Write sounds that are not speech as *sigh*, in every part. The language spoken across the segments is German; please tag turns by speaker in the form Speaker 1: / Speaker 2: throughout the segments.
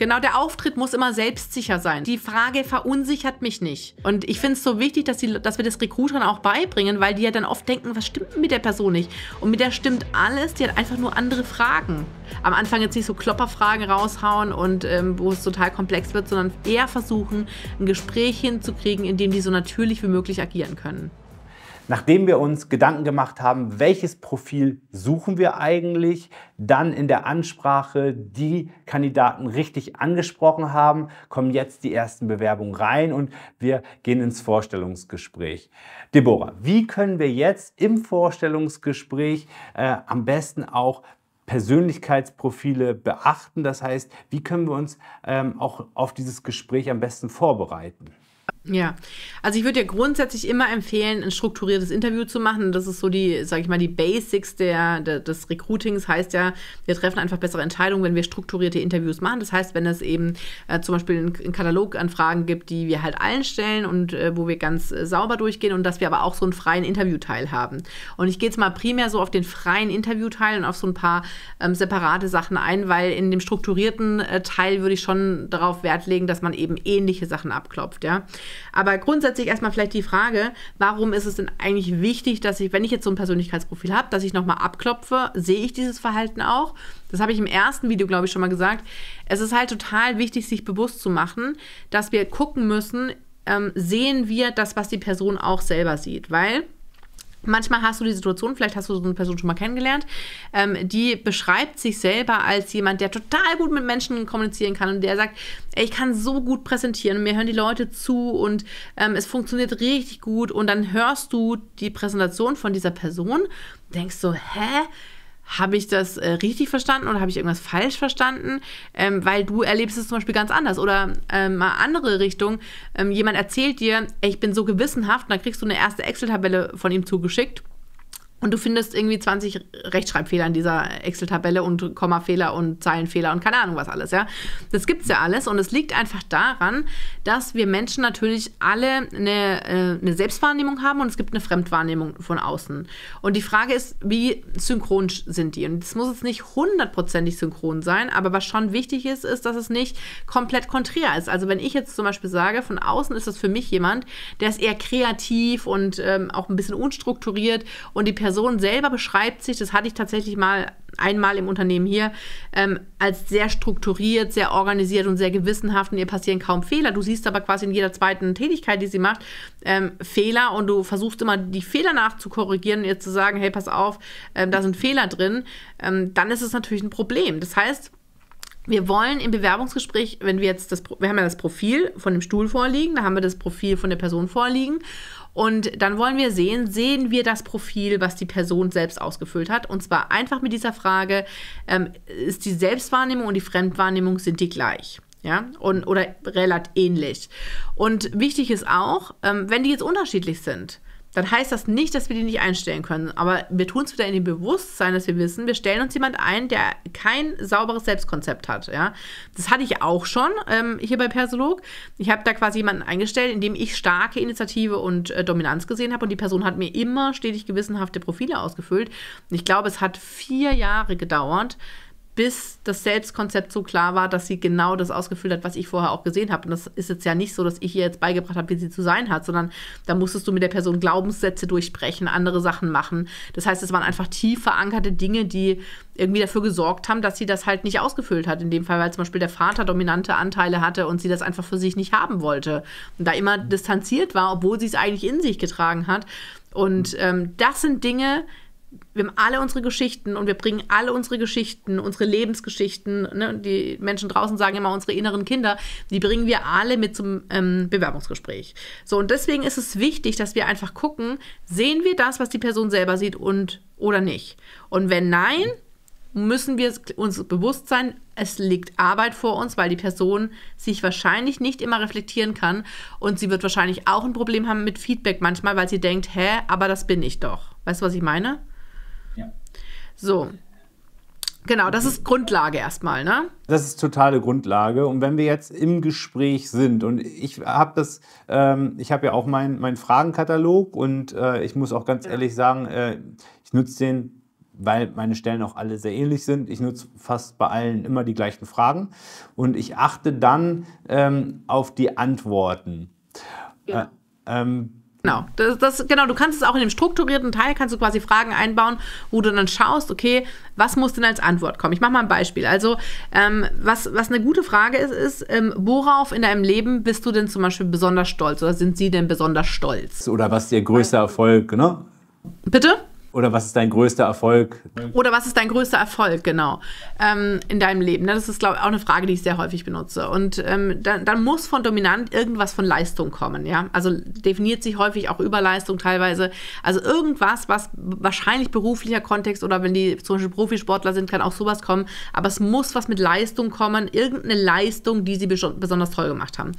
Speaker 1: Genau, der Auftritt muss immer selbstsicher sein. Die Frage verunsichert mich nicht. Und ich finde es so wichtig, dass, die, dass wir das Recruitern auch beibringen, weil die ja dann oft denken, was stimmt mit der Person nicht? Und mit der stimmt alles, die hat einfach nur andere Fragen. Am Anfang jetzt nicht so Klopperfragen raushauen und ähm, wo es total komplex wird, sondern eher versuchen, ein Gespräch hinzukriegen, in dem die so natürlich wie möglich agieren können.
Speaker 2: Nachdem wir uns Gedanken gemacht haben, welches Profil suchen wir eigentlich, dann in der Ansprache die Kandidaten richtig angesprochen haben, kommen jetzt die ersten Bewerbungen rein und wir gehen ins Vorstellungsgespräch. Deborah, wie können wir jetzt im Vorstellungsgespräch äh, am besten auch Persönlichkeitsprofile beachten? Das heißt, wie können wir uns ähm, auch auf dieses Gespräch am besten vorbereiten?
Speaker 1: Ja, also ich würde dir grundsätzlich immer empfehlen, ein strukturiertes Interview zu machen. Das ist so die, sage ich mal, die Basics der, der, des Recruitings. Heißt ja, wir treffen einfach bessere Entscheidungen, wenn wir strukturierte Interviews machen. Das heißt, wenn es eben äh, zum Beispiel einen, Katalog an Fragen gibt, die wir halt allen stellen und äh, wo wir ganz äh, sauber durchgehen und dass wir aber auch so einen freien Interviewteil haben. Und ich gehe jetzt mal primär so auf den freien Interviewteil und auf so ein paar ähm, separate Sachen ein, weil in dem strukturierten äh, Teil würde ich schon darauf Wert legen, dass man eben ähnliche Sachen abklopft, ja. Aber grundsätzlich erstmal vielleicht die Frage, warum ist es denn eigentlich wichtig, dass ich, wenn ich jetzt so ein Persönlichkeitsprofil habe, dass ich nochmal abklopfe, sehe ich dieses Verhalten auch? Das habe ich im ersten Video, glaube ich, schon mal gesagt. Es ist halt total wichtig, sich bewusst zu machen, dass wir gucken müssen, ähm, sehen wir das, was die Person auch selber sieht. Weil Manchmal hast du die Situation, vielleicht hast du so eine Person schon mal kennengelernt, ähm, die beschreibt sich selber als jemand, der total gut mit Menschen kommunizieren kann und der sagt, ey, ich kann so gut präsentieren, und mir hören die Leute zu und ähm, es funktioniert richtig gut und dann hörst du die Präsentation von dieser Person, denkst so, hä? habe ich das äh, richtig verstanden oder habe ich irgendwas falsch verstanden? Ähm, weil du erlebst es zum Beispiel ganz anders oder ähm, mal andere Richtung. Ähm, jemand erzählt dir, ey, ich bin so gewissenhaft und dann kriegst du eine erste Excel-Tabelle von ihm zugeschickt und du findest irgendwie 20 Rechtschreibfehler in dieser Excel-Tabelle und Kommafehler und Zeilenfehler und keine Ahnung was alles, ja. Das gibt's ja alles und es liegt einfach daran, dass wir Menschen natürlich alle eine, äh, eine Selbstwahrnehmung haben und es gibt eine Fremdwahrnehmung von außen. Und die Frage ist, wie synchron sind die? Und es muss jetzt nicht hundertprozentig synchron sein, aber was schon wichtig ist, ist, dass es nicht komplett konträr ist. Also wenn ich jetzt zum Beispiel sage, von außen ist das für mich jemand, der ist eher kreativ und ähm, auch ein bisschen unstrukturiert und die Person Person selber beschreibt sich, das hatte ich tatsächlich mal einmal im Unternehmen hier, ähm, als sehr strukturiert, sehr organisiert und sehr gewissenhaft und ihr passieren kaum Fehler. Du siehst aber quasi in jeder zweiten Tätigkeit, die sie macht, ähm, Fehler und du versuchst immer die Fehler nachzukorrigieren und ihr zu sagen, hey, pass auf, ähm, da sind Fehler drin, ähm, dann ist es natürlich ein Problem. Das heißt, wir wollen im Bewerbungsgespräch, wenn wir jetzt das, wir haben ja das Profil von dem Stuhl vorliegen, da haben wir das Profil von der Person vorliegen und dann wollen wir sehen, sehen wir das Profil, was die Person selbst ausgefüllt hat. Und zwar einfach mit dieser Frage, ähm, ist die Selbstwahrnehmung und die Fremdwahrnehmung, sind die gleich? Ja, und, oder relativ ähnlich. Und wichtig ist auch, ähm, wenn die jetzt unterschiedlich sind, dann heißt das nicht, dass wir die nicht einstellen können. Aber wir tun es wieder in dem Bewusstsein, dass wir wissen, wir stellen uns jemand ein, der kein sauberes Selbstkonzept hat. Ja? Das hatte ich auch schon ähm, hier bei Persolog. Ich habe da quasi jemanden eingestellt, in dem ich starke Initiative und äh, Dominanz gesehen habe. Und die Person hat mir immer stetig gewissenhafte Profile ausgefüllt. Und ich glaube, es hat vier Jahre gedauert, bis das Selbstkonzept so klar war, dass sie genau das ausgefüllt hat, was ich vorher auch gesehen habe. Und das ist jetzt ja nicht so, dass ich ihr jetzt beigebracht habe, wie sie zu sein hat, sondern da musstest du mit der Person Glaubenssätze durchbrechen, andere Sachen machen. Das heißt, es waren einfach tief verankerte Dinge, die irgendwie dafür gesorgt haben, dass sie das halt nicht ausgefüllt hat. In dem Fall, weil zum Beispiel der Vater dominante Anteile hatte und sie das einfach für sich nicht haben wollte. Und da immer distanziert war, obwohl sie es eigentlich in sich getragen hat. Und ähm, das sind Dinge, wir haben alle unsere Geschichten und wir bringen alle unsere Geschichten, unsere Lebensgeschichten, ne, die Menschen draußen sagen immer unsere inneren Kinder, die bringen wir alle mit zum ähm, Bewerbungsgespräch. So, und deswegen ist es wichtig, dass wir einfach gucken, sehen wir das, was die Person selber sieht und oder nicht. Und wenn nein, müssen wir uns bewusst sein, es liegt Arbeit vor uns, weil die Person sich wahrscheinlich nicht immer reflektieren kann und sie wird wahrscheinlich auch ein Problem haben mit Feedback manchmal, weil sie denkt, hä, aber das bin ich doch. Weißt du, was ich meine? So. Genau, das ist Grundlage erstmal, ne?
Speaker 2: Das ist totale Grundlage. Und wenn wir jetzt im Gespräch sind und ich habe das, ähm, ich habe ja auch meinen mein Fragenkatalog und äh, ich muss auch ganz ja. ehrlich sagen, äh, ich nutze den, weil meine Stellen auch alle sehr ähnlich sind. Ich nutze fast bei allen immer die gleichen Fragen und ich achte dann ähm, auf die Antworten. Ja. Äh, ähm, Genau,
Speaker 1: das, das, genau, du kannst es auch in dem strukturierten Teil, kannst du quasi Fragen einbauen, wo du dann schaust, okay, was muss denn als Antwort kommen? Ich mache mal ein Beispiel. Also, ähm, was, was eine gute Frage ist, ist, ähm, worauf in deinem Leben bist du denn zum Beispiel besonders stolz oder sind sie denn besonders stolz?
Speaker 2: Oder was ist ihr größter Erfolg, ne? Bitte? Oder was ist dein größter Erfolg?
Speaker 1: Oder was ist dein größter Erfolg, genau, ähm, in deinem Leben? Ne, das ist, glaube ich, auch eine Frage, die ich sehr häufig benutze. Und ähm, dann, dann, muss von dominant irgendwas von Leistung kommen, ja. Also definiert sich häufig auch Überleistung teilweise. Also irgendwas, was wahrscheinlich beruflicher Kontext oder wenn die zum Beispiel Profisportler sind, kann auch sowas kommen. Aber es muss was mit Leistung kommen, irgendeine Leistung, die sie besonders toll gemacht haben.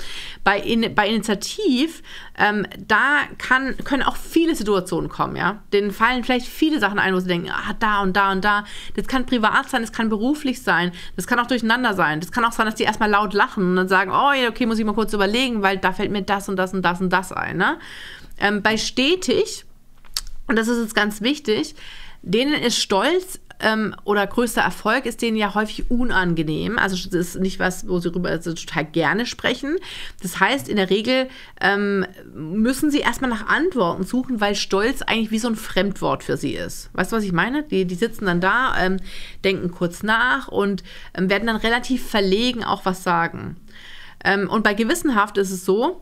Speaker 1: Bei, in, bei Initiativ, ähm, da kann, können auch viele Situationen kommen, ja. Den fallen vielleicht vielleicht viele Sachen ein, wo sie denken, ah, da und da und da. Das kann privat sein, das kann beruflich sein, das kann auch durcheinander sein. Das kann auch sein, dass die erstmal laut lachen und dann sagen, oh ja, okay, muss ich mal kurz überlegen, weil da fällt mir das und das und das und das ein. Ne? Ähm, bei stetig, und das ist jetzt ganz wichtig, denen ist Stolz ähm, oder größter Erfolg ist denen ja häufig unangenehm. Also das ist nicht was, wo sie darüber also total gerne sprechen. Das heißt, in der Regel ähm, müssen sie erstmal nach Antworten suchen, weil Stolz eigentlich wie so ein Fremdwort für sie ist. Weißt du, was ich meine? Die, die sitzen dann da, ähm, denken kurz nach und ähm, werden dann relativ verlegen auch was sagen. Ähm, und bei Gewissenhaft ist es so,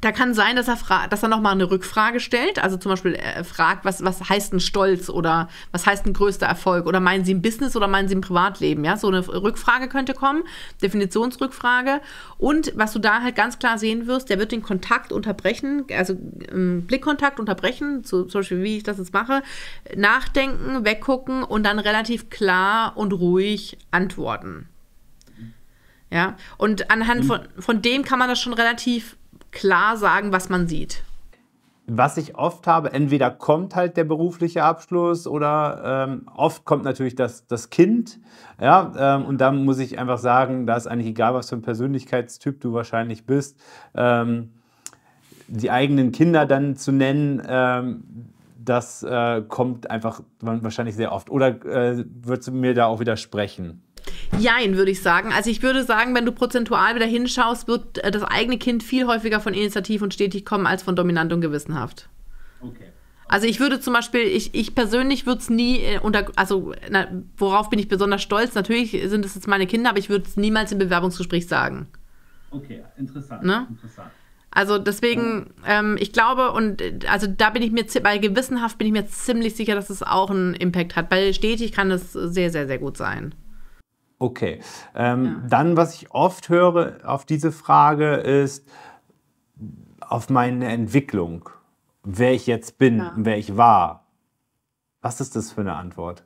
Speaker 1: da kann sein, dass er, dass er nochmal eine Rückfrage stellt. Also zum Beispiel äh, fragt, was, was heißt ein Stolz oder was heißt ein größter Erfolg? Oder meinen Sie im Business oder meinen Sie im Privatleben? Ja, so eine Rückfrage könnte kommen, Definitionsrückfrage. Und was du da halt ganz klar sehen wirst, der wird den Kontakt unterbrechen, also ähm, Blickkontakt unterbrechen, so, zum Beispiel wie ich das jetzt mache, nachdenken, weggucken und dann relativ klar und ruhig antworten. Ja, und anhand mhm. von, von dem kann man das schon relativ klar sagen, was man sieht.
Speaker 2: Was ich oft habe, entweder kommt halt der berufliche Abschluss oder ähm, oft kommt natürlich das, das Kind. Ja, ähm, und da muss ich einfach sagen, da ist eigentlich egal, was für ein Persönlichkeitstyp du wahrscheinlich bist, ähm, die eigenen Kinder dann zu nennen, ähm, das äh, kommt einfach wahrscheinlich sehr oft. Oder äh, würdest du mir da auch widersprechen?
Speaker 1: Jein, würde ich sagen. Also ich würde sagen, wenn du prozentual wieder hinschaust, wird äh, das eigene Kind viel häufiger von initiativ und stetig kommen als von dominant und gewissenhaft. Okay. Also ich würde zum Beispiel, ich, ich persönlich würde es nie äh, unter, also na, worauf bin ich besonders stolz? Natürlich sind es jetzt meine Kinder, aber ich würde es niemals im Bewerbungsgespräch sagen.
Speaker 2: Okay, interessant. Ne? interessant.
Speaker 1: Also deswegen, oh. ähm, ich glaube, und äh, also da bin ich mir, bei gewissenhaft bin ich mir ziemlich sicher, dass es auch einen Impact hat. Bei stetig kann es sehr, sehr, sehr gut sein.
Speaker 2: Okay. Ähm, ja. Dann, was ich oft höre auf diese Frage, ist auf meine Entwicklung, wer ich jetzt bin ja. wer ich war. Was ist das für eine Antwort?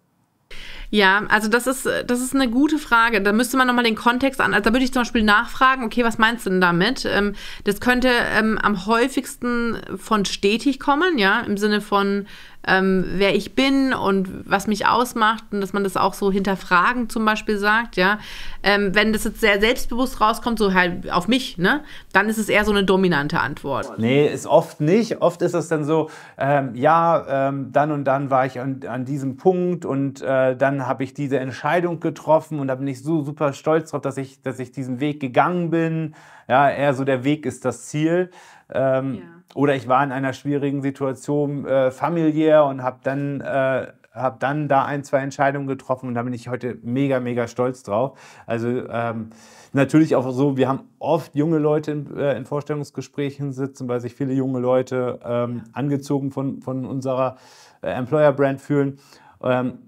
Speaker 1: Ja, also das ist, das ist eine gute Frage. Da müsste man nochmal den Kontext an. Also da würde ich zum Beispiel nachfragen, okay, was meinst du denn damit? Ähm, das könnte ähm, am häufigsten von stetig kommen, ja, im Sinne von ähm, wer ich bin und was mich ausmacht und dass man das auch so hinterfragen zum Beispiel sagt, ja. Ähm, wenn das jetzt sehr selbstbewusst rauskommt, so halt auf mich, ne, dann ist es eher so eine dominante Antwort. Nee, ist
Speaker 2: oft nicht. Oft ist es dann so, ähm, ja, ähm, dann und dann war ich an, an diesem Punkt und äh, dann habe ich diese Entscheidung getroffen und da bin ich so super stolz drauf, dass ich, dass ich diesen Weg gegangen bin. Ja, eher so der Weg ist das Ziel. Ähm, ja. Oder ich war in einer schwierigen Situation äh, familiär und habe dann, äh, hab dann da ein, zwei Entscheidungen getroffen und da bin ich heute mega, mega stolz drauf. Also ähm, natürlich auch so, wir haben oft junge Leute in, äh, in Vorstellungsgesprächen sitzen, weil sich viele junge Leute ähm, ja. angezogen von, von unserer äh, Employer-Brand fühlen. Ähm,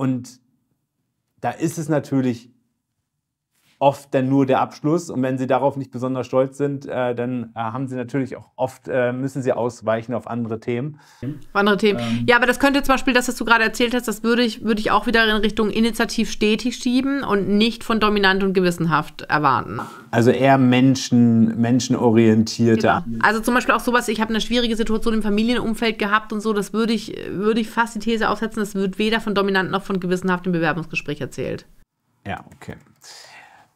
Speaker 2: und da ist es natürlich oft dann nur der Abschluss. Und wenn sie darauf nicht besonders stolz sind, äh, dann äh, haben sie natürlich auch oft, äh, müssen sie ausweichen auf andere Themen. Auf
Speaker 1: andere Themen. Ähm. Ja, aber das könnte zum Beispiel das, was du gerade erzählt hast, das würde ich, würde ich auch wieder in Richtung initiativ stetig schieben und nicht von dominant und gewissenhaft erwarten.
Speaker 2: Also eher Menschen, menschenorientierter. Genau.
Speaker 1: Also zum Beispiel auch sowas, ich habe eine schwierige Situation im Familienumfeld gehabt und so, das würde ich, würde ich fast die These aufsetzen, das wird weder von dominant noch von gewissenhaft im Bewerbungsgespräch erzählt.
Speaker 2: Ja, okay.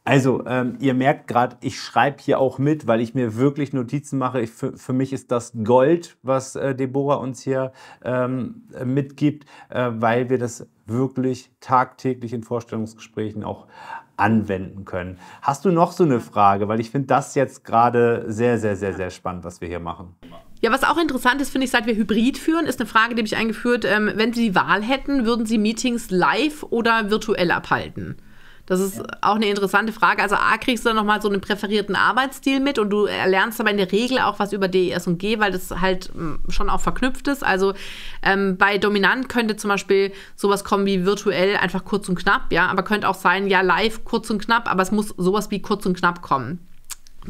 Speaker 2: Also, ähm, ihr merkt gerade, ich schreibe hier auch mit, weil ich mir wirklich Notizen mache. Ich, für, für, mich ist das Gold, was äh, Deborah uns hier ähm, äh, mitgibt, äh, weil wir das wirklich tagtäglich in Vorstellungsgesprächen auch anwenden können. Hast du noch so eine Frage? Weil ich finde das jetzt gerade sehr, sehr, sehr, sehr spannend, was wir hier machen.
Speaker 1: Ja, was auch interessant ist, finde ich, seit wir Hybrid führen, ist eine Frage, die mich eingeführt, ähm, wenn Sie die Wahl hätten, würden Sie Meetings live oder virtuell abhalten? Das ist ja. auch eine interessante Frage. Also A, kriegst du dann nochmal so einen präferierten Arbeitsstil mit und du erlernst aber in der Regel auch was über DES und G, weil das halt hm, schon auch verknüpft ist. Also ähm, bei Dominant könnte zum Beispiel sowas kommen wie virtuell einfach kurz und knapp, ja, aber könnte auch sein, ja, live kurz und knapp, aber es muss sowas wie kurz und knapp kommen.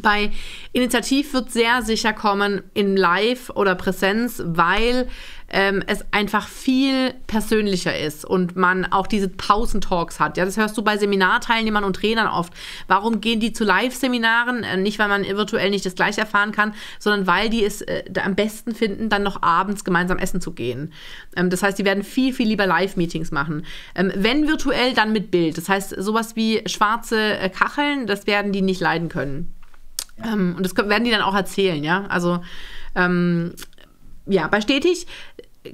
Speaker 1: Bei Initiativ wird sehr sicher kommen in Live oder Präsenz, weil ähm, es einfach viel persönlicher ist und man auch diese Pausentalks hat. Ja, das hörst du bei Seminarteilnehmern und Trainern oft. Warum gehen die zu Live-Seminaren? Äh, nicht, weil man virtuell nicht das gleiche erfahren kann, sondern weil die es äh, am besten finden, dann noch abends gemeinsam essen zu gehen. Ähm, das heißt, die werden viel, viel lieber Live-Meetings machen. Ähm, wenn virtuell, dann mit Bild. Das heißt, sowas wie schwarze äh, Kacheln, das werden die nicht leiden können. Ähm, und das werden die dann auch erzählen, ja. Also ähm, ja, bei stetig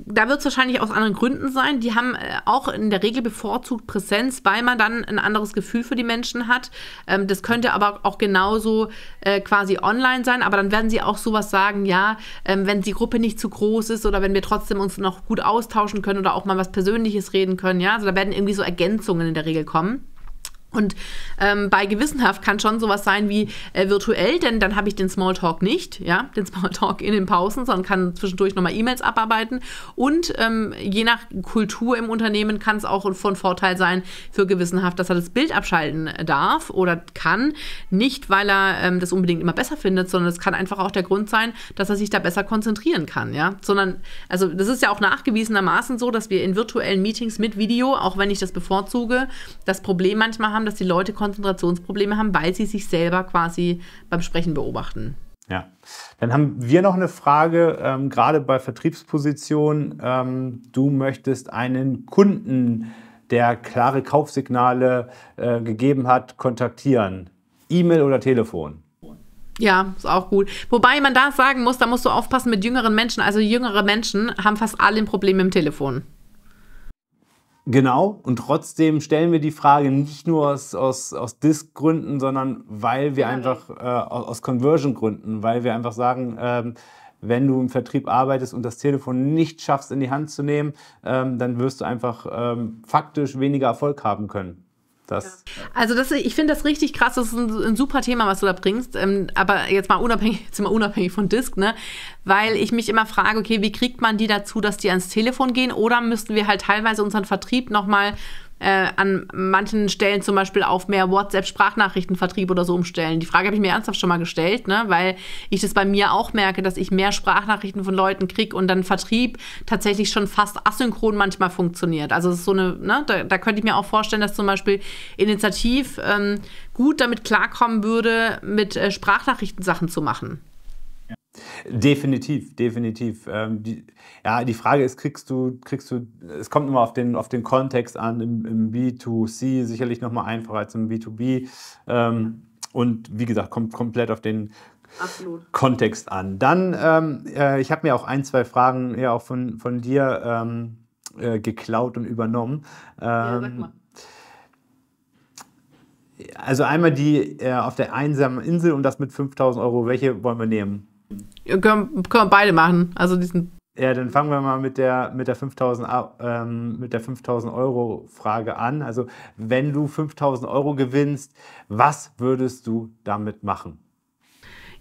Speaker 1: da wird es wahrscheinlich aus anderen Gründen sein. Die haben äh, auch in der Regel bevorzugt Präsenz, weil man dann ein anderes Gefühl für die Menschen hat. Ähm, das könnte aber auch genauso äh, quasi online sein. Aber dann werden sie auch sowas sagen, ja, ähm, wenn die Gruppe nicht zu groß ist oder wenn wir trotzdem uns noch gut austauschen können oder auch mal was Persönliches reden können. Ja, also da werden irgendwie so Ergänzungen in der Regel kommen. Und ähm, bei gewissenhaft kann schon sowas sein wie äh, virtuell, denn dann habe ich den Smalltalk nicht, ja, den Smalltalk in den Pausen, sondern kann zwischendurch nochmal E-Mails abarbeiten. Und ähm, je nach Kultur im Unternehmen kann es auch von Vorteil sein für gewissenhaft, dass er das Bild abschalten äh, darf oder kann. Nicht, weil er ähm, das unbedingt immer besser findet, sondern es kann einfach auch der Grund sein, dass er sich da besser konzentrieren kann, ja. Sondern, also das ist ja auch nachgewiesenermaßen so, dass wir in virtuellen Meetings mit Video, auch wenn ich das bevorzuge, das Problem manchmal haben, haben, dass die Leute Konzentrationsprobleme haben, weil sie sich selber quasi beim Sprechen beobachten.
Speaker 2: Ja, dann haben wir noch eine Frage, ähm, gerade bei Vertriebspositionen. Ähm, du möchtest einen Kunden, der klare Kaufsignale äh, gegeben hat, kontaktieren. E-Mail oder Telefon?
Speaker 1: Ja, ist auch gut. Wobei man da sagen muss, da musst du aufpassen mit jüngeren Menschen. Also jüngere Menschen haben fast alle ein Problem dem Telefon.
Speaker 2: Genau, und trotzdem stellen wir die Frage nicht nur aus, aus, aus Disk-Gründen, sondern weil wir ja, einfach, äh, aus Conversion-Gründen, weil wir einfach sagen, ähm, wenn du im Vertrieb arbeitest und das Telefon nicht schaffst in die Hand zu nehmen, ähm, dann wirst du einfach ähm, faktisch weniger Erfolg haben können. Das.
Speaker 1: Also das, ich finde das richtig krass, das ist ein, ein, super Thema, was du da bringst. Ähm, aber jetzt mal unabhängig, *laughs* jetzt mal unabhängig von Disk, ne? Weil ich mich immer frage, okay, wie kriegt man die dazu, dass die ans Telefon gehen? Oder müssten wir halt teilweise unseren Vertrieb nochmal äh, an manchen Stellen zum Beispiel auf mehr WhatsApp-Sprachnachrichtenvertrieb oder so umstellen. Die Frage habe ich mir ernsthaft schon mal gestellt, ne? weil ich das bei mir auch merke, dass ich mehr Sprachnachrichten von Leuten kriege und dann Vertrieb tatsächlich schon fast asynchron manchmal funktioniert. Also ist so eine, ne? da, da könnte ich mir auch vorstellen, dass zum Beispiel Initiativ ähm, gut damit klarkommen würde, mit äh, Sprachnachrichten Sachen zu machen.
Speaker 2: Definitiv, definitiv. Ähm, die, ja, die Frage ist, kriegst du, kriegst du, es kommt immer auf den, auf den Kontext an, im, im B2C sicherlich nochmal einfacher als im B2B. Ähm, und wie gesagt, kommt komplett auf den Absolut. Kontext an. Dann, ähm, äh, ich habe mir auch ein, zwei Fragen ja auch von, von dir ähm, äh, geklaut und übernommen. ja, sag ähm, mal. Also einmal die äh, auf der einsamen Insel und das mit 5000 Euro. Welche wollen wir nehmen? Können, können wir beide machen. Also diesen. Ja, dann fangen wir mal mit der, mit der 5000, äh, ähm, 5000 Euro Frage an. Also, wenn du 5000 Euro gewinnst, was würdest du damit machen?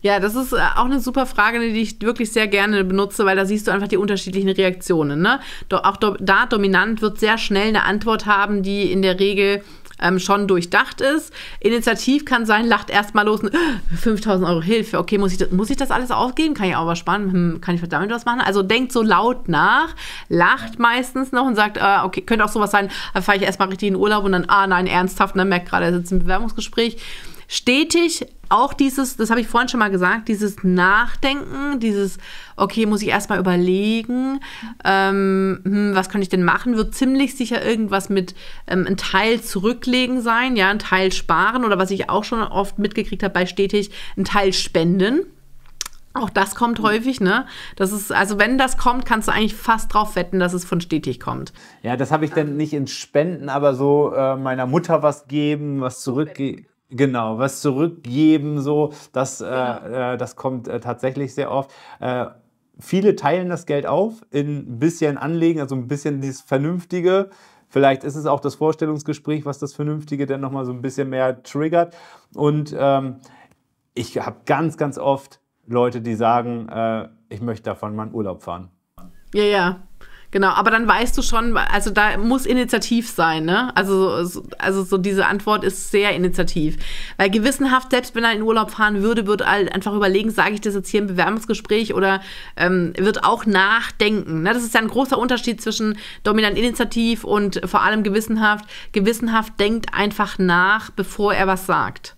Speaker 1: Ja, das ist äh, auch eine super Frage, die ich wirklich sehr gerne benutze, weil da siehst du einfach die unterschiedlichen Reaktionen. Ne? Auch da dominant wird sehr schnell eine Antwort haben, die in der Regel ähm, schon durchdacht ist. Initiativ kann sein, lacht erstmal los und 5000 ah, Euro Hilfe. Okay, muss ich, das, muss ich das alles aufgeben? Kann ich auch was sparen? Hm, kann ich damit was machen? Also denkt so laut nach, lacht meistens noch und sagt, äh, okay, könnte auch sowas sein, da fahre ich erstmal richtig in den Urlaub und dann, ah nein, ernsthaft, dann ne, merkt gerade, er sitzt im Bewerbungsgespräch stetig auch dieses, das habe ich vorhin schon mal gesagt, dieses Nachdenken, dieses, okay, muss ich erstmal überlegen, ähm, hm, was kann ich denn machen, wird ziemlich sicher irgendwas mit ähm, ein Teil zurücklegen sein, ja, ein Teil sparen oder was ich auch schon oft mitgekriegt habe bei stetig, ein Teil spenden. Auch das kommt mhm. häufig, ne? Das ist, also wenn das kommt, kannst du eigentlich fast drauf wetten, dass es von stetig kommt.
Speaker 2: Ja, das habe ich dann nicht in Spenden, aber so äh, meiner Mutter was geben, was zurückgeben. Genau, was zurückgeben, so, das, ja. Äh, genau. äh, das kommt äh, tatsächlich sehr oft. Äh, viele teilen das Geld auf in ein bisschen Anlegen, also ein bisschen das Vernünftige. Vielleicht ist es auch das Vorstellungsgespräch, was das Vernünftige dann nochmal so ein bisschen mehr triggert. Und ähm, ich habe ganz, ganz oft Leute, die sagen, äh, ich möchte davon mal in Urlaub fahren.
Speaker 1: Ja, ja. Genau, aber dann weißt du schon, also da muss initiativ sein, ne? Also, so, also so diese Antwort ist sehr initiativ. Weil gewissenhaft, selbst wenn er in Urlaub fahren würde, wird halt einfach überlegen, sage ich das jetzt hier im Bewerbungsgespräch oder ähm, wird auch nachdenken. Ne? Das ist ja ein großer Unterschied zwischen dominant initiativ und vor allem gewissenhaft. Gewissenhaft denkt einfach nach, bevor er was sagt.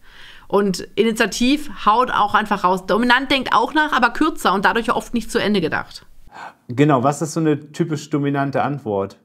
Speaker 1: Und initiativ haut auch einfach raus. Dominant denkt auch nach, aber kürzer und dadurch oft nicht zu Ende gedacht.
Speaker 2: Genau, was ist so eine typisch dominante Antwort?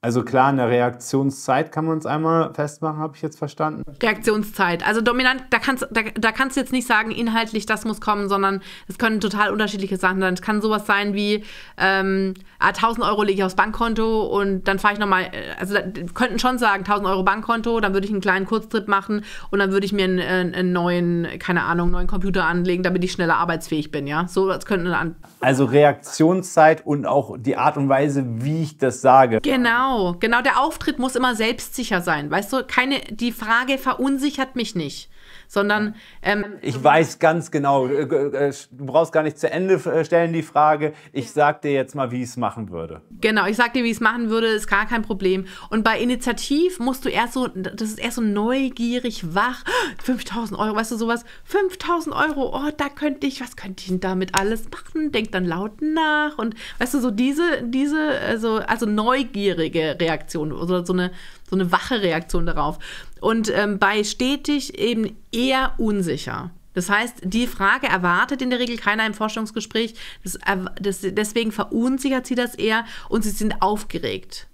Speaker 2: Also klar, eine Reaktionszeit kann man uns einmal festmachen, habe ich jetzt verstanden.
Speaker 1: Reaktionszeit. Also dominant, da kannst, da, da kannst du jetzt nicht sagen, inhaltlich das muss kommen, sondern es können total unterschiedliche Sachen sein. Es kann sowas sein wie, ähm, 1000 ah, Euro lege ich aufs Bankkonto und dann fahre ich nochmal, äh, also da, könnten schon sagen, 1000 Euro Bankkonto, dann würde ich einen kleinen Kurztritt machen und dann würde ich mir einen, äh, einen neuen, keine Ahnung, neuen Computer anlegen, damit ich schneller arbeitsfähig bin, ja. So, das könnte eine Antwort
Speaker 2: also Reaktionszeit und auch die Art und Weise, wie ich das sage.
Speaker 1: Genau, genau. Der Auftritt muss immer selbstsicher sein. Weißt du, keine, die Frage verunsichert mich nicht sondern...
Speaker 2: Ähm, ich weiß ganz genau, äh, äh, du brauchst gar nicht zu Ende äh, stellen die Frage. Ich sag dir jetzt mal, wie ich es machen würde.
Speaker 1: Genau, ich sag dir, wie ich es machen würde, ist gar kein Problem. Und bei Initiativ musst du erst so, das ist erst so neugierig, wach, 5000 *gasps* Euro, weißt du, sowas, 5000 Euro, oh, da könnte ich, was könnte ich denn damit alles machen? Denk dann laut nach und weißt du, so diese, diese, also, also neugierige Reaktion oder so eine so eine wache Reaktion darauf. Und ähm, bei stetig eben eher unsicher. Das heißt, die Frage erwartet in der Regel keiner im Forschungsgespräch. Das, das, deswegen verunsichert sie das eher und sie sind aufgeregt.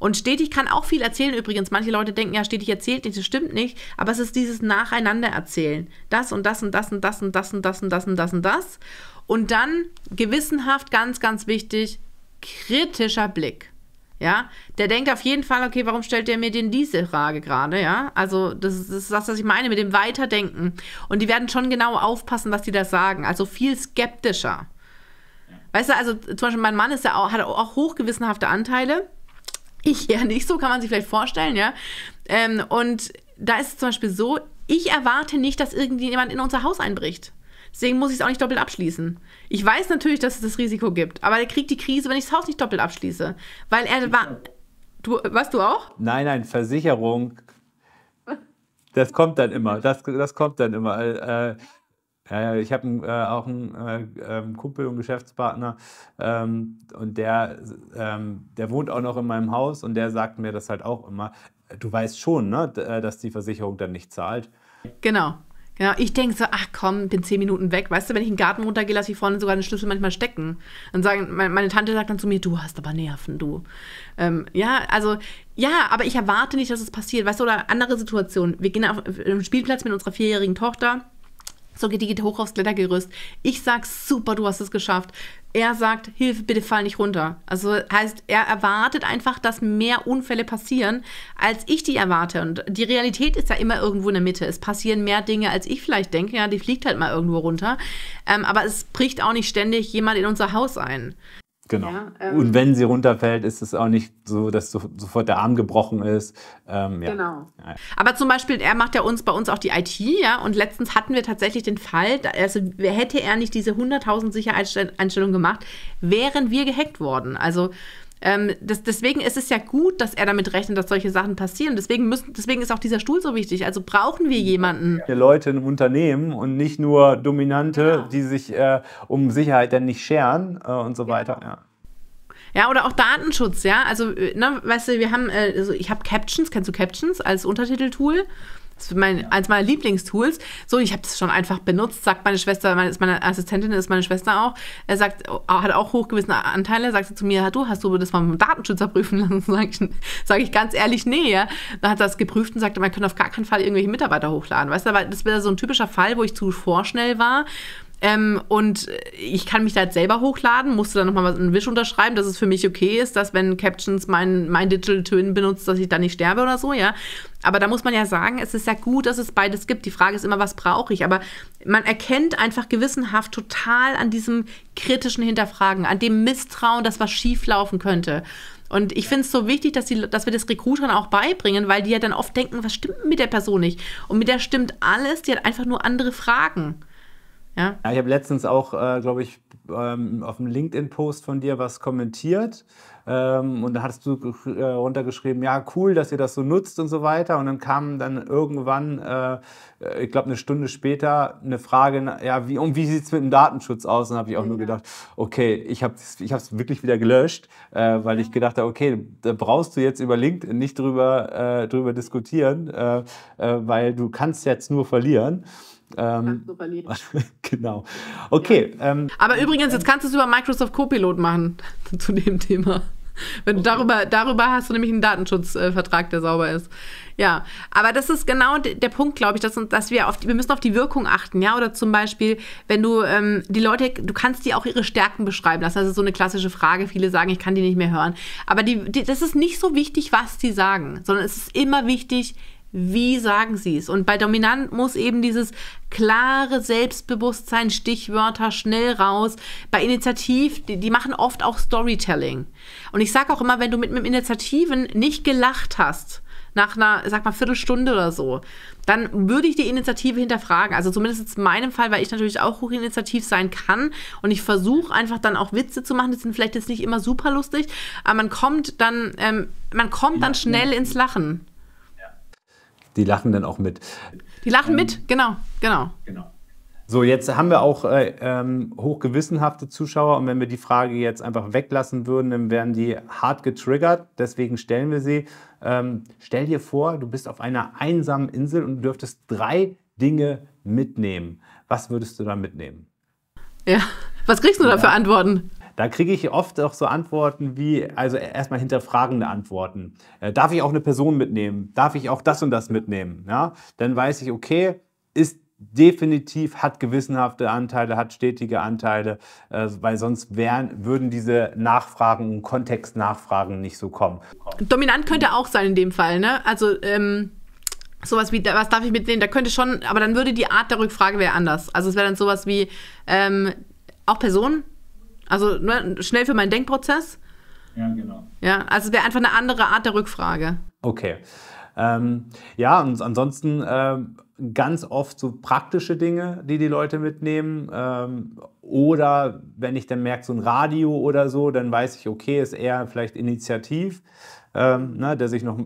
Speaker 1: Und stetig kann auch viel erzählen übrigens. Manche Leute denken, ja, stetig erzählt nicht, das stimmt nicht. Aber es ist dieses Nacheinander erzählen. Das und das und das und das und das und das und das und das und das. Und dann gewissenhaft, ganz, ganz wichtig, kritischer Blick. Ja, der denkt auf jeden Fall, okay, warum stellt der mir denn diese Frage gerade? Ja, also das ist, das ist das, was ich meine mit dem Weiterdenken. Und die werden schon genau aufpassen, was die da sagen. Also viel skeptischer. Weißt du, also zum Beispiel mein Mann ist ja auch, hat auch hochgewissenhafte Anteile. Ich eher nicht so, kann man sich vielleicht vorstellen, ja. Ähm, und da ist es zum Beispiel so, ich erwarte nicht, dass irgendjemand in unser Haus einbricht. Deswegen muss ich es auch nicht doppelt abschließen. Ich weiß natürlich, dass es das Risiko gibt, aber er kriegt die Krise, wenn ich das Haus nicht doppelt abschließe. Weil er war. Du, warst du auch?
Speaker 2: Nein, nein, Versicherung. Das kommt dann immer. Das, das kommt dann immer. Äh, äh ja, ich habe äh, auch einen äh, ähm, Kumpel und Geschäftspartner ähm, und der, ähm, der wohnt auch noch in meinem Haus und der sagt mir das halt auch immer. Du weißt schon, ne, äh, dass die Versicherung dann nicht zahlt.
Speaker 1: Genau. Genau, ich denke so, ach komm, bin zehn Minuten weg. Weißt du, wenn ich in den Garten runtergehe, lasse ich vorne sogar den Schlüssel manchmal stecken. Dann sagen, meine Tante sagt dann zu mir, du hast aber Nerven, du. Ähm, ja, also, ja, aber ich erwarte nicht, dass es passiert. Weißt du, oder andere Situation. Wir gehen auf den äh, Spielplatz mit unserer vierjährigen Tochter so geht die geht hoch aufs Klettergerüst. Ich sag, super, du hast es geschafft. Er sagt, Hilfe, bitte fall nicht runter. Also heißt, er erwartet einfach, dass mehr Unfälle passieren, als ich die erwarte. Und die Realität ist ja immer irgendwo in der Mitte. Es passieren mehr Dinge, als ich vielleicht denke. Ja, die fliegt halt mal irgendwo runter. Ähm, aber es bricht auch nicht ständig jemand in unser Haus ein.
Speaker 2: Genau. Ja, ähm, und wenn sie runterfällt, ist es auch nicht so, dass so, sofort der Arm gebrochen ist. Ähm, ja.
Speaker 1: Genau. Aber zum Beispiel, er macht ja uns bei uns auch die IT, ja. Und letztens hatten wir tatsächlich den Fall, also hätte er nicht diese 100.000 Sicherheitseinstellungen gemacht, wären wir gehackt worden. Also ähm, das, deswegen ist es ja gut, dass er damit rechnet, dass solche Sachen passieren. Deswegen, müssen, deswegen ist auch dieser Stuhl so wichtig. Also brauchen wir jemanden.
Speaker 2: Die Leute im Unternehmen und nicht nur Dominante, genau. die sich äh, um Sicherheit dann nicht scheren äh, und so genau. weiter. Ja. ja.
Speaker 1: Ja, oder auch Datenschutz, ja. Also, äh, ne, weißt du, wir haben, äh, also ich habe Captions, kennst du Captions als Untertiteltool? Das ist mein, eins meiner Lieblingstools. So, ich habe das schon einfach benutzt, sagt meine Schwester, meine, meine Assistentin ist meine Schwester auch. Er sagt, oh, hat auch hochgewisse Anteile, sagt sie zu mir, du, hast du das mal mit dem Datenschützer prüfen lassen? *laughs* Sage ich, sag ich ganz ehrlich, nee. Ja. Dann hat er das geprüft und sagte, man kann auf gar keinen Fall irgendwelche Mitarbeiter hochladen. Weißt du, das wäre so ein typischer Fall, wo ich zu vorschnell war ähm, und ich kann mich da jetzt selber hochladen, musste dann nochmal einen Wisch unterschreiben, dass es für mich okay ist, dass wenn Captions mein, mein Digital Tönen benutzt, dass ich da nicht sterbe oder so, ja. Aber da muss man ja sagen, es ist ja gut, dass es beides gibt. Die Frage ist immer, was brauche ich? Aber man erkennt einfach gewissenhaft total an diesem kritischen Hinterfragen, an dem Misstrauen, dass was schieflaufen könnte. Und ich finde es so wichtig, dass, die, dass wir das Recruitern auch beibringen, weil die ja dann oft denken, was stimmt mit der Person nicht? Und mit der stimmt alles, die hat einfach nur andere Fragen. Ja,
Speaker 2: ja ich habe letztens auch, äh, glaube ich, ähm, auf einem LinkedIn-Post von dir was kommentiert. Ähm, und da hattest du äh, runtergeschrieben, ja, cool, dass ihr das so nutzt und so weiter. Und dann kam dann irgendwann, äh, ich glaube, eine Stunde später eine Frage, ja, wie, und wie sieht es mit dem Datenschutz aus? Und habe ich auch ja. nur gedacht, okay, ich habe es ich wirklich wieder gelöscht, äh, weil ich gedacht habe, okay, da brauchst du jetzt über LinkedIn nicht drüber, äh, drüber diskutieren, äh, äh, weil du kannst jetzt nur verlieren. Ähm, *laughs* genau. Okay. Ja. Ähm, Aber
Speaker 1: übrigens, jetzt kannst du es über Microsoft Copilot machen *laughs* zu dem Thema. Wenn okay. darüber, darüber hast du nämlich einen Datenschutzvertrag, der sauber ist. Ja, aber das ist genau der Punkt, glaube ich, dass, dass wir auf die, wir müssen auf die Wirkung achten, ja. Oder zum Beispiel, wenn du ähm, die Leute, du kannst die auch ihre Stärken beschreiben lassen. Das ist so eine klassische Frage. Viele sagen, ich kann die nicht mehr hören. Aber die, die, das ist nicht so wichtig, was die sagen, sondern es ist immer wichtig, wie sagen sie es? Und bei Dominant muss eben dieses klare Selbstbewusstsein, Stichwörter schnell raus. Bei Initiativ, die, die machen oft auch Storytelling. Und ich sage auch immer, wenn du mit einem Initiativen nicht gelacht hast, nach einer, sag mal, Viertelstunde oder so, dann würde ich die Initiative hinterfragen. Also zumindest in meinem Fall, weil ich natürlich auch hochinitiativ sein kann und ich versuche einfach dann auch Witze zu machen. Das sind vielleicht jetzt nicht immer super lustig, aber man kommt dann, ähm, man kommt dann schnell ins Lachen
Speaker 2: die lachen dann auch mit.
Speaker 1: Die lachen ähm, mit, genau, genau. Genau.
Speaker 2: So, jetzt haben wir auch äh, ähm, hochgewissenhafte Zuschauer und wenn wir die Frage jetzt einfach weglassen würden, dann wären die hart getriggert. Deswegen stellen wir sie. Ähm, stell dir vor, du bist auf einer einsamen Insel und du dürftest drei Dinge mitnehmen. Was würdest du da mitnehmen?
Speaker 1: Ja, was kriegst du ja. da für Antworten?
Speaker 2: Da kriege ich oft auch so Antworten wie, also erstmal hinterfragende Antworten. Äh, darf ich auch eine Person mitnehmen? Darf ich auch das und das mitnehmen? Ja? Dann weiß ich, okay, ist definitiv hat gewissenhafte Anteile, hat stetige Anteile, äh, weil sonst wären, würden diese Nachfragen, Kontextnachfragen nicht so kommen.
Speaker 1: Dominant könnte auch sein in dem Fall, ne? Also ähm, sowas wie, was darf ich mitnehmen? Da könnte schon, aber dann würde die Art der Rückfrage wäre anders. Also es wäre dann sowas wie ähm, auch Personen, also ne, schnell für meinen Denkprozess. Ja, genau. Ja, also es wäre einfach eine andere Art der Rückfrage.
Speaker 2: Okay. Ähm, ja, und ansonsten äh, ganz oft so praktische Dinge, die die Leute mitnehmen. Ähm, oder wenn ich dann merke, so ein Radio oder so, dann weiß ich, okay, ist eher vielleicht initiativ, ähm, ne, der, sich noch,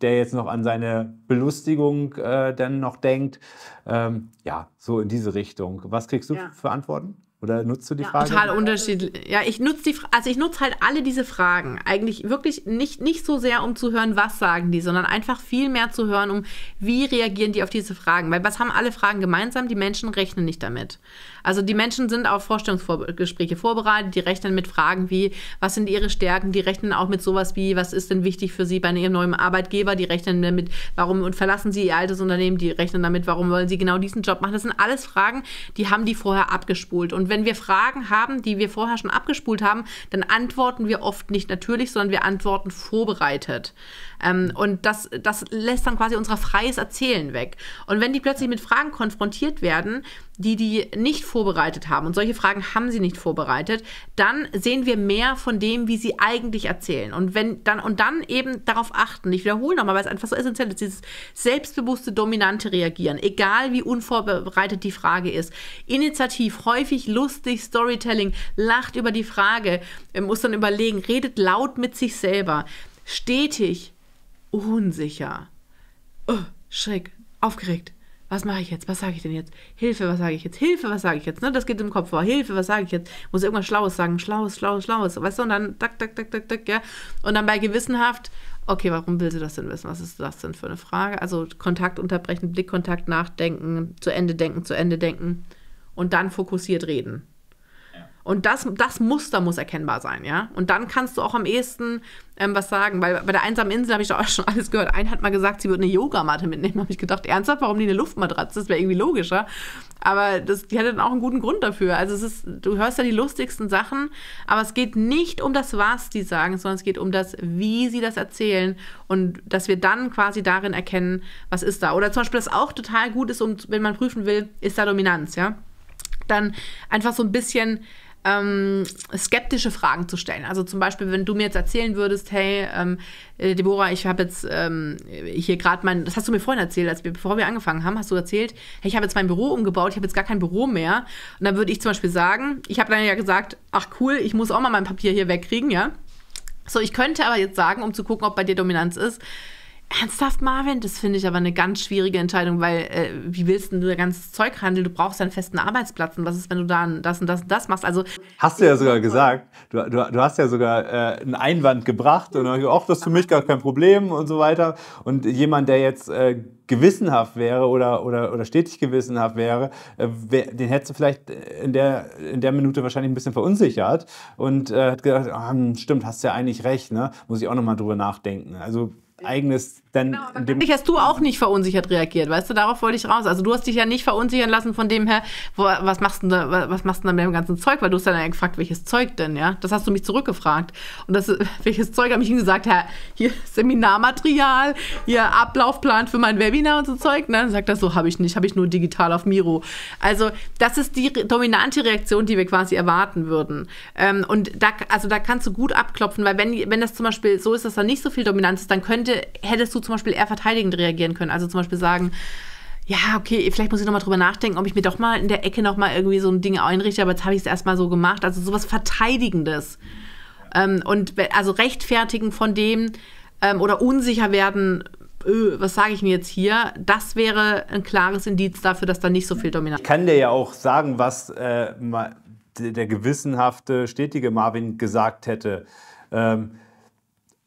Speaker 2: der jetzt noch an seine Belustigung äh, dann noch denkt. Ähm, ja, so in diese Richtung. Was kriegst du ja. für Antworten? Oder nutzt du die ja, Frage? Total
Speaker 1: unterschiedlich. Ja, ich nutze die, also ich nutze halt alle diese Fragen. Eigentlich wirklich nicht, nicht so sehr, um zu hören, was sagen die, sondern einfach viel mehr zu hören, um wie reagieren die auf diese Fragen. Weil was haben alle Fragen gemeinsam? Die Menschen rechnen nicht damit. Also die Menschen sind auf Vorstellungsgespräche vorbereitet, die rechnen mit Fragen wie, was sind ihre Stärken? Die rechnen auch mit sowas wie, was ist denn wichtig für sie bei ihrem neuen Arbeitgeber? Die rechnen damit, warum und verlassen sie ihr altes Unternehmen? Die rechnen damit, warum wollen sie genau diesen Job machen? Das sind alles Fragen, die haben die vorher abgespult. Und wenn wir Fragen haben, die wir vorher schon abgespult haben, dann antworten wir oft nicht natürlich, sondern wir antworten vorbereitet. Ähm, und das, das lässt dann quasi unser freies Erzählen weg. Und wenn die plötzlich mit Fragen konfrontiert werden, die die nicht vorbereitet haben. Und solche Fragen haben sie nicht vorbereitet. Dann sehen wir mehr von dem, wie sie eigentlich erzählen. Und wenn dann und dann eben darauf achten. Ich wiederhole nochmal, weil es einfach so essentiell ist, dieses selbstbewusste, dominante Reagieren. Egal wie unvorbereitet die Frage ist. Initiativ, häufig lustig, Storytelling, lacht über die Frage, ähm, muss dann überlegen, redet laut mit sich selber. Stetig, unsicher, oh, schräg, aufgeregt, was mache ich jetzt? Was sage ich denn jetzt? Hilfe, was sage ich jetzt? Hilfe, was sage ich jetzt? Ne? Das geht im Kopf vor. Hilfe, was sage ich jetzt? Muss irgendwas Schlaues sagen. Schlaues, Schlaues, Schlaues. Weißt du, und dann tak, tak, tak, tak, tak, ja. Und dann bei gewissenhaft, okay, warum will sie das denn wissen? Was ist das denn für eine Frage? Also Kontakt unterbrechen, Blickkontakt nachdenken, zu Ende denken, zu Ende denken und dann fokussiert reden. Und das, das Muster muss erkennbar sein, ja. Und dann kannst du auch am ehesten ähm, was sagen, weil bei der einsamen Insel habe ich da auch schon *laughs* alles gehört. Ein hat mal gesagt, sie würde eine Yogamatte mitnehmen. Da *laughs* habe ich gedacht, ernsthaft, warum die eine Luftmatratze? Das wäre irgendwie logischer. Aber das, die hatte dann auch einen guten Grund dafür. Also es ist, du hörst ja die lustigsten Sachen, aber es geht nicht um das, was die sagen, sondern es geht um das, wie sie das erzählen und dass wir dann quasi darin erkennen, was ist da. Oder zum Beispiel, das auch total gut ist, um, wenn man prüfen will, ist da Dominanz, ja. Dann einfach so ein bisschen ähm, skeptische Fragen zu stellen. Also zum Beispiel, wenn du mir jetzt erzählen würdest, hey, ähm, äh, Deborah, ich habe jetzt ähm, hier gerade mein, das hast du mir vorhin erzählt, als wir, bevor wir angefangen haben, hast du erzählt, hey, ich habe jetzt mein Büro umgebaut, ich habe jetzt gar kein Büro mehr. Und dann würde ich zum Beispiel sagen, ich habe dann ja gesagt, ach cool, ich muss auch mal mein Papier hier wegkriegen, ja. So, ich könnte aber jetzt sagen, um zu gucken, ob bei dir Dominanz ist, Ernsthaft, Marvin? Das finde ich aber eine ganz schwierige Entscheidung, weil äh, wie willst denn du da ganzes Zeug handeln? Du brauchst ja einen festen Arbeitsplatz. Und was ist, wenn du da das und das und das machst? Also Hast du ja
Speaker 2: sogar gesagt, du, du, du hast ja sogar äh, einen Einwand gebracht und auch das ist für mich gar kein Problem und so weiter. Und jemand, der jetzt äh, gewissenhaft wäre oder, oder, oder stetig gewissenhaft wäre, äh, den hättest du vielleicht in der, in der Minute wahrscheinlich ein bisschen verunsichert und äh, hat gedacht, ah, hm, stimmt, hast ja eigentlich recht, ne? muss ich auch nochmal drüber nachdenken. Also eigenes dann genau, dem
Speaker 1: hast du auch nicht verunsichert reagiert, weißt du? Darauf wollte ich raus. Also du hast dich ja nicht verunsichern lassen von dem her, wo, was machst du da, was machst du da mit dem ganzen Zeug? Weil du hast dann gefragt, welches Zeug denn, ja? Das hast du mich zurückgefragt. Und das, *laughs* welches Zeug habe ich ihm gesagt, Herr, hier Seminarmaterial, hier Ablaufplan für mein Webinar und so Zeug, ne? Dann sagt er so, habe ich nicht, habe ich nur digital auf Miro. Also das ist die dominante Reaktion, die wir quasi erwarten würden. Ähm, und da, also da kannst du gut abklopfen, weil wenn, wenn das zum Beispiel so ist, dass da nicht so viel Dominanz ist, dann könnte, hättest du zum Beispiel eher verteidigend reagieren können. Also zum Beispiel sagen, ja, okay, vielleicht muss ich nochmal drüber nachdenken, ob ich mir doch mal in der Ecke nochmal irgendwie so ein Ding einrichte, aber jetzt habe ich es erstmal so gemacht. Also sowas Verteidigendes. Ähm, und also rechtfertigen von dem ähm, oder unsicher werden, öh, was sage ich mir jetzt hier, das wäre ein klares Indiz dafür, dass da nicht so viel Dominanz ist.
Speaker 2: Ich kann dir ja auch sagen, was äh, der gewissenhafte, stetige Marvin gesagt hätte. Ähm,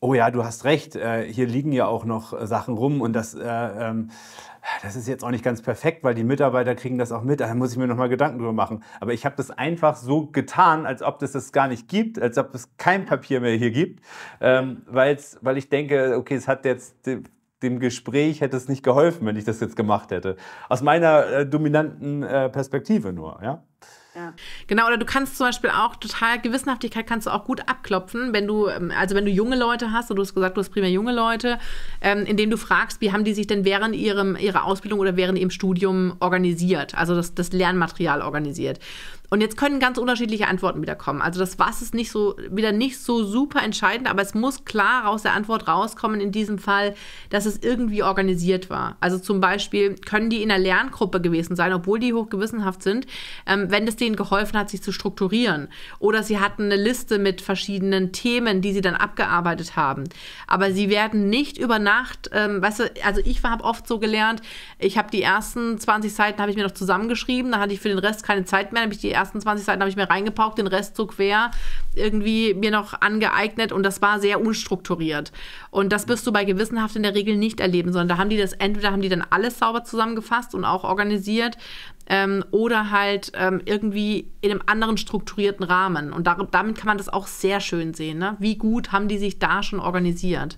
Speaker 2: oh ja, du hast recht, äh, hier liegen ja auch noch äh, Sachen rum und das, äh, ähm, das ist jetzt auch nicht ganz perfekt, weil die Mitarbeiter kriegen das auch mit, da muss ich mir nochmal Gedanken drüber machen. Aber ich habe das einfach so getan, als ob das das gar nicht gibt, als ob es kein Papier mehr hier gibt, ähm, weil ich denke, okay, es hat jetzt dem Gespräch hätte es nicht geholfen, wenn ich das jetzt gemacht hätte. Aus meiner äh, dominanten äh, Perspektive nur, ja.
Speaker 1: Genau, oder du kannst zum Beispiel auch total Gewissenhaftigkeit kannst du auch gut abklopfen, wenn du, ähm, also wenn du junge Leute hast, und du hast gesagt, du hast primär junge Leute, ähm, indem du fragst, wie haben die sich denn während ihrem, ihrer Ausbildung oder während ihrem Studium organisiert, also das, das Lernmaterial organisiert. Und jetzt können ganz unterschiedliche Antworten wieder kommen. Also das Was ist nicht so, wieder nicht so super entscheidend, aber es muss klar aus der Antwort rauskommen in diesem Fall, dass es irgendwie organisiert war. Also zum Beispiel können die in einer Lerngruppe gewesen sein, obwohl die hochgewissenhaft sind, ähm, wenn es denen geholfen hat, sich zu strukturieren. Oder sie hatten eine Liste mit verschiedenen Themen, die sie dann abgearbeitet haben. Aber sie werden nicht über Nacht, ähm, weißt du, also ich habe oft so gelernt, ich habe die ersten 20 Seiten habe ich mir noch zusammengeschrieben, dann hatte ich für den Rest keine Zeit mehr, dann habe ich die ersten 20 Seiten habe ich mir reingepaukt, den Rest so quer irgendwie mir noch angeeignet und das war sehr unstrukturiert. Und das wirst du bei Gewissenhaft in der Regel nicht erleben, sondern da haben die das, entweder haben die dann alles sauber zusammengefasst und auch organisiert ähm, oder halt ähm, irgendwie in einem anderen strukturierten Rahmen. Und damit kann man das auch sehr schön sehen. Ne? Wie gut haben die sich da schon organisiert?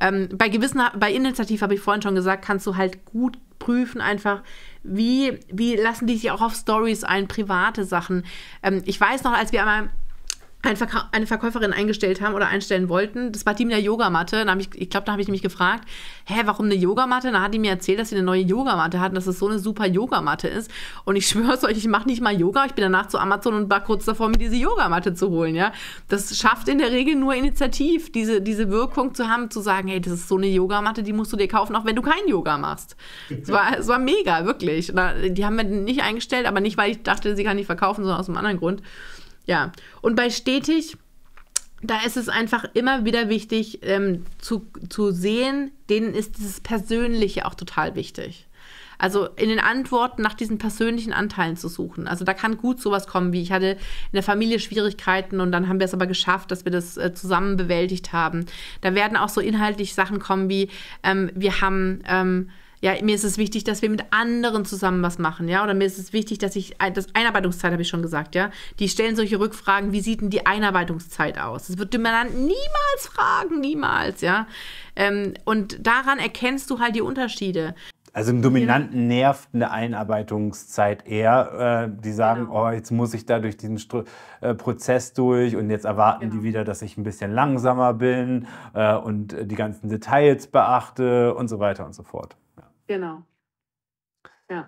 Speaker 1: Ähm, bei gewissen, bei Initiativ habe ich vorhin schon gesagt, kannst du halt gut prüfen einfach, wie, wie lassen die sich auch auf Stories ein, private Sachen. Ähm, ich weiß noch, als wir einmal eine Verkäuferin eingestellt haben oder einstellen wollten. Das war die mit der Yogamatte. ich, ich glaube, da habe ich mich gefragt, hä, warum eine Yogamatte? Da hat die mir erzählt, dass sie eine neue Yogamatte hatten, dass es das so eine super Yogamatte ist. Und ich *laughs* schwöre euch, ich mache nicht mal Yoga. Ich bin danach zu Amazon und war kurz davor, mir diese Yogamatte zu holen. Ja? Das schafft in der Regel nur Initiativ, diese, diese Wirkung zu haben, zu sagen, hey, das ist so eine Yogamatte, die musst du dir kaufen, auch wenn du kein Yoga machst. Es war, war mega, wirklich. Da, die haben wir nicht eingestellt, aber nicht, weil ich dachte, sie kann nicht verkaufen, sondern aus einem anderen Grund. Ja, und bei stetig, da ist es einfach immer wieder wichtig ähm, zu, zu sehen, denen ist dieses Persönliche auch total wichtig. Also in den Antworten nach diesen persönlichen Anteilen zu suchen. Also da kann gut sowas kommen, wie ich hatte in der Familie Schwierigkeiten und dann haben wir es aber geschafft, dass wir das äh, zusammen bewältigt haben. Da werden auch so inhaltlich Sachen kommen wie ähm, wir haben ähm, ja, mir ist es wichtig, dass wir mit anderen zusammen was machen, ja, oder mir ist es wichtig, dass ich, das Einarbeitungszeit habe ich schon gesagt, ja, die stellen solche Rückfragen, wie sieht denn die Einarbeitungszeit aus? Das wird man dann niemals fragen, niemals, ja, ähm, und daran erkennst du halt die Unterschiede.
Speaker 2: Also im Dominanten nervt eine Einarbeitungszeit eher. Äh, die sagen, genau. oh, jetzt muss ich da durch diesen Stru äh, Prozess durch und jetzt erwarten genau. die wieder, dass ich ein bisschen langsamer bin äh, und äh, die ganzen Details beachte und so weiter und so fort.
Speaker 1: Genau. Ja.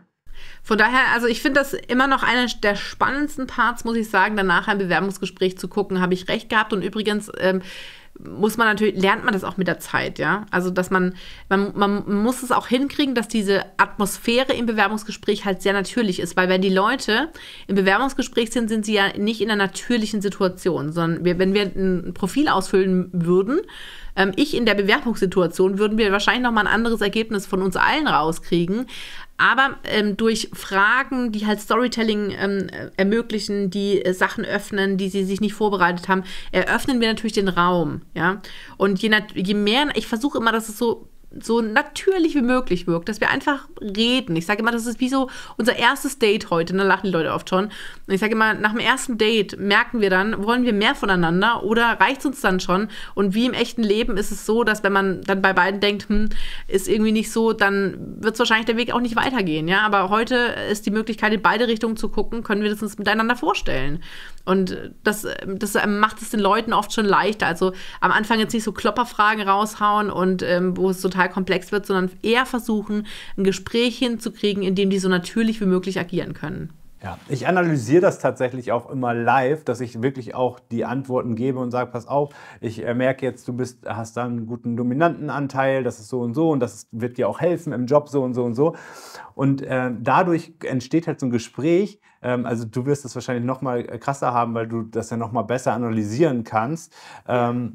Speaker 1: Von daher, also ich finde das immer noch einer der spannendsten Parts, muss ich sagen, danach ein Bewerbungsgespräch zu gucken, habe ich recht gehabt. Und übrigens ähm, muss man natürlich, lernt man das auch mit der Zeit, ja. Also, dass man, man, man muss es auch hinkriegen, dass diese Atmosphäre im Bewerbungsgespräch halt sehr natürlich ist. Weil wenn die Leute im Bewerbungsgespräch sind, sind sie ja nicht in einer natürlichen Situation, sondern wir, wenn wir ein Profil ausfüllen würden, ähm, ich in der Bewerbungssituation würden wir wahrscheinlich nochmal ein anderes Ergebnis von uns allen rauskriegen. Aber ähm, durch Fragen, die halt Storytelling ähm, ermöglichen, die äh, Sachen öffnen, die sie sich nicht vorbereitet haben, eröffnen wir natürlich den Raum. Ja? Und je, je mehr, ich versuche immer, dass es so so natürlich wie möglich wirkt, dass wir einfach reden. Ich sage immer, das ist wie so unser erstes Date heute. Da ne, lachen die Leute oft schon. Und ich sage immer, nach dem ersten Date merken wir dann, wollen wir mehr voneinander oder reicht es uns dann schon? Und wie im echten Leben ist es so, dass wenn man dann bei beiden denkt, hm, ist irgendwie nicht so, dann wird es wahrscheinlich der Weg auch nicht weitergehen. Ja, aber heute ist die Möglichkeit, in beide Richtungen zu gucken, können wir das uns miteinander vorstellen. Und das, das ähm, macht es den Leuten oft schon leichter. Also am Anfang jetzt nicht so Klopperfragen raushauen und ähm, wo es total komplex wird, sondern eher versuchen, ein Gespräch hinzukriegen, in dem die so natürlich wie möglich agieren
Speaker 2: können. Ja, ich analysiere das tatsächlich auch immer live, dass ich wirklich auch die Antworten gebe und sage, pass auf, ich äh, merke jetzt, du bist, hast da einen guten dominanten Anteil, das ist so und so und das wird dir auch helfen im Job so und so und so. Und äh, dadurch entsteht halt so ein Gespräch, ähm, also du wirst es wahrscheinlich noch mal äh, krasser haben, weil du das ja noch mal besser analysieren kannst. Ähm,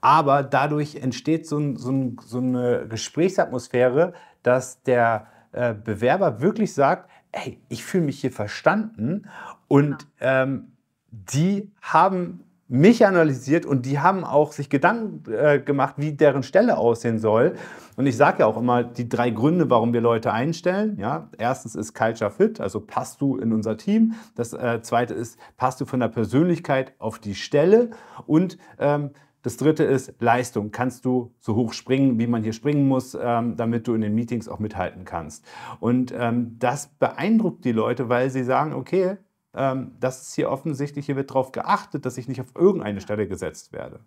Speaker 2: aber dadurch entsteht so, ein, so, ein, so, eine Gesprächsatmosphäre, dass der äh, Bewerber wirklich sagt, hey, ich fühle mich hier verstanden und genau. ähm, die haben mich analysiert und die haben auch sich Gedanken äh, gemacht, wie deren Stelle aussehen soll. Und ich sage ja auch immer die drei Gründe, warum wir Leute einstellen. Ja, erstens ist Culture Fit, also passt du in unser Team. Das äh, zweite ist, passt du von der Persönlichkeit auf die Stelle. Und ähm, das dritte ist Leistung. Kannst du so hoch springen, wie man hier springen muss, ähm, damit du in den Meetings auch mithalten kannst. Und ähm, das beeindruckt die Leute, weil sie sagen, okay, ähm, das ist hier offensichtlich, hier wird darauf geachtet, dass ich nicht auf irgendeine Stelle gesetzt werde.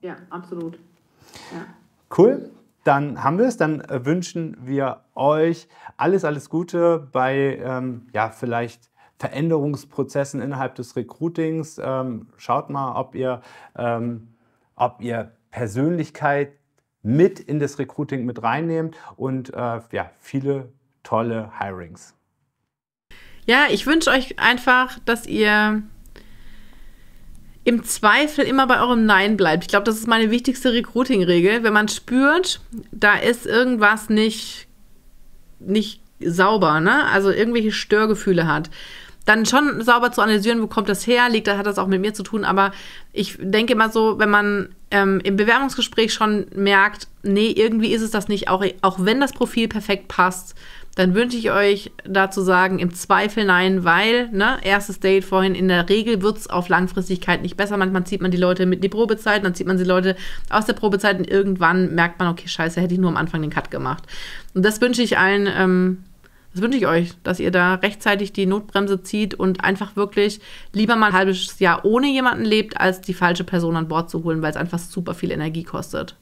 Speaker 1: Ja, absolut.
Speaker 2: Ja. Cool dann haben wir es. Dann äh, wünschen wir euch alles, alles Gute bei, ähm, ja, vielleicht Veränderungsprozessen innerhalb des Recruitings. Ähm, schaut mal, ob ihr, ähm, ob ihr Persönlichkeit mit in das Recruiting mit reinnehmt und äh, ja, viele tolle Hirings.
Speaker 1: Ja, ich wünsche euch einfach, dass ihr im Zweifel immer bei eurem Nein bleibt. Ich glaube, das ist meine wichtigste Recruiting-Regel. Wenn man spürt, da ist irgendwas nicht, nicht sauber, ne? also irgendwelche Störgefühle hat, dann schon sauber zu analysieren, wo kommt das her, liegt, hat das auch mit mir zu tun, aber ich denke immer so, wenn man ähm, im Bewerbungsgespräch schon merkt, nee, irgendwie ist es das nicht, auch, auch wenn das Profil perfekt passt, dann wünsche ich euch dazu sagen, im Zweifel nein, weil, ne, erstes Date vorhin, in der Regel wird es auf Langfristigkeit nicht besser. Manchmal zieht man die Leute mit in die Probezeit, dann zieht man die Leute aus der Probezeit und irgendwann merkt man, okay, scheiße, hätte ich nur am Anfang den Cut gemacht. Und das wünsche ich allen, ähm, das wünsche ich euch, dass ihr da rechtzeitig die Notbremse zieht und einfach wirklich lieber mal ein halbes Jahr ohne jemanden lebt, als die falsche Person an Bord zu holen, weil es einfach super viel Energie kostet.